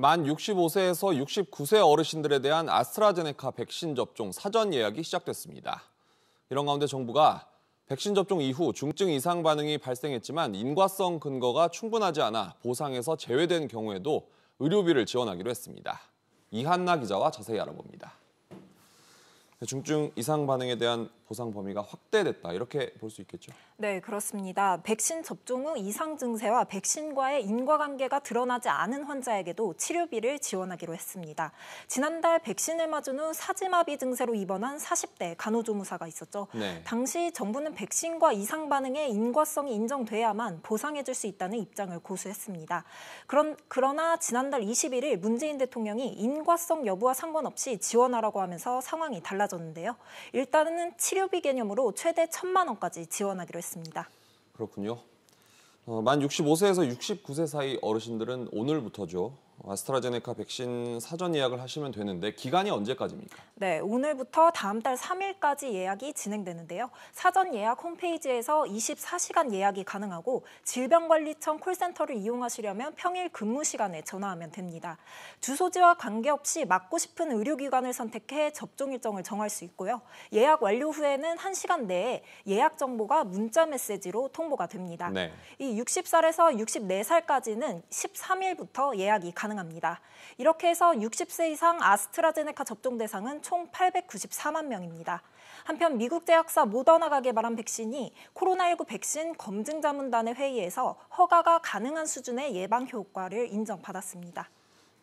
만 65세에서 69세 어르신들에 대한 아스트라제네카 백신 접종 사전 예약이 시작됐습니다. 이런 가운데 정부가 백신 접종 이후 중증 이상 반응이 발생했지만 인과성 근거가 충분하지 않아 보상에서 제외된 경우에도 의료비를 지원하기로 했습니다. 이한나 기자와 자세히 알아봅니다. 중증 이상 반응에 대한 보상 범위가 확대됐다 이렇게 볼 수 있겠죠. 네, 그렇습니다. 백신 접종 후 이상 증세와 백신과의 인과관계가 드러나지 않은 환자에게도 치료비를 지원하기로 했습니다. 지난달 백신을 맞은 후 사지마비 증세로 입원한 40대 간호조무사가 있었죠. 네. 당시 정부는 백신과 이상 반응의 인과성이 인정돼야만 보상해줄 수 있다는 입장을 고수했습니다. 그런 그러나 지난달 21일 문재인 대통령이 인과성 여부와 상관없이 지원하라고 하면서 상황이 달라졌는데요. 일단은 치료 치료비 개념으로 최대 천만 원까지 지원하기로 했습니다. 그렇군요. 어, 만 65세에서 69세 사이 어르신들은 오늘부터죠. 아스트라제네카 백신 사전 예약을 하시면 되는데 기간이 언제까지입니까? 네, 오늘부터 다음 달 3일까지 예약이 진행되는데요. 사전 예약 홈페이지에서 24시간 예약이 가능하고 질병관리청 콜센터를 이용하시려면 평일 근무 시간에 전화하면 됩니다. 주소지와 관계없이 맡고 싶은 의료기관을 선택해 접종 일정을 정할 수 있고요. 예약 완료 후에는 1시간 내에 예약 정보가 문자 메시지로 통보가 됩니다. 네. 이 60살에서 64살까지는 13일부터 예약이 가능합니다. 가능합니다. 이렇게 해서 60세 이상 아스트라제네카 접종 대상은 총 894만 명입니다. 한편 미국 제약사 모더나가 개발한 백신이 코로나19 백신 검증자문단의 회의에서 허가가 가능한 수준의 예방 효과를 인정받았습니다.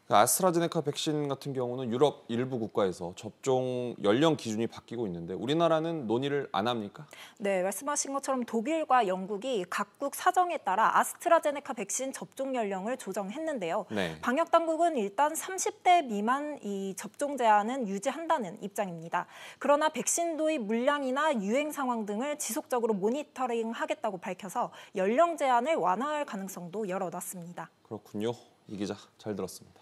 그 아스트라제네카 백신 같은 경우는 유럽 일부 국가에서 접종 연령 기준이 바뀌고 있는데 우리나라는 논의를 안 합니까? 네, 말씀하신 것처럼 독일과 영국이 각국 사정에 따라 아스트라제네카 백신 접종 연령을 조정했는데요. 네. 방역 당국은 일단 30대 미만 이 접종 제한은 유지한다는 입장입니다. 그러나 백신 도입 물량이나 유행 상황 등을 지속적으로 모니터링하겠다고 밝혀서 연령 제한을 완화할 가능성도 열어놨습니다. 그렇군요. 이 기자 잘 들었습니다.